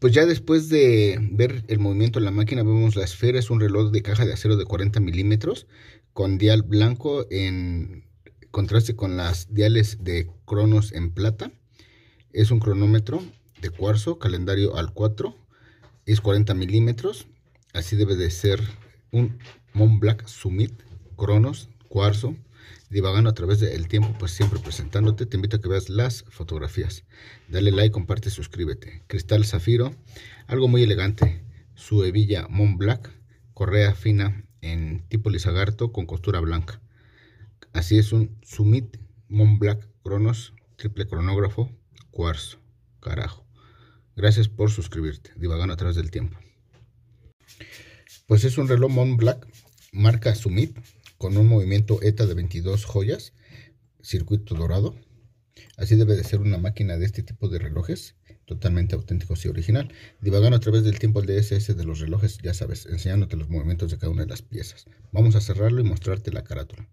Pues ya después de ver el movimiento de la máquina, vemos la esfera, es un reloj de caja de acero de 40 milímetros con dial blanco en contraste con las diales de cronos en plata. Es un cronómetro de cuarzo, calendario al 4, es 40 milímetros, así debe de ser un Mon Black Summit, cronos, cuarzo, divagando a través del tiempo, pues siempre presentándote. Te invito a que veas las fotografías. Dale like, comparte, suscríbete. Cristal zafiro, algo muy elegante. Su hebilla Montblanc Black, correa fina en tipo lisagarto con costura blanca. Así es un Summit Montblanc Black Cronos, triple cronógrafo, cuarzo. Carajo. Gracias por suscribirte, divagando a través del tiempo. Pues es un reloj Montblanc Black, marca Sumit con un movimiento ETA de 22 joyas, circuito dorado. Así debe de ser una máquina de este tipo de relojes, totalmente auténticos y original. Divagando a través del tiempo el DSS de los relojes, ya sabes, enseñándote los movimientos de cada una de las piezas. Vamos a cerrarlo y mostrarte la carátula.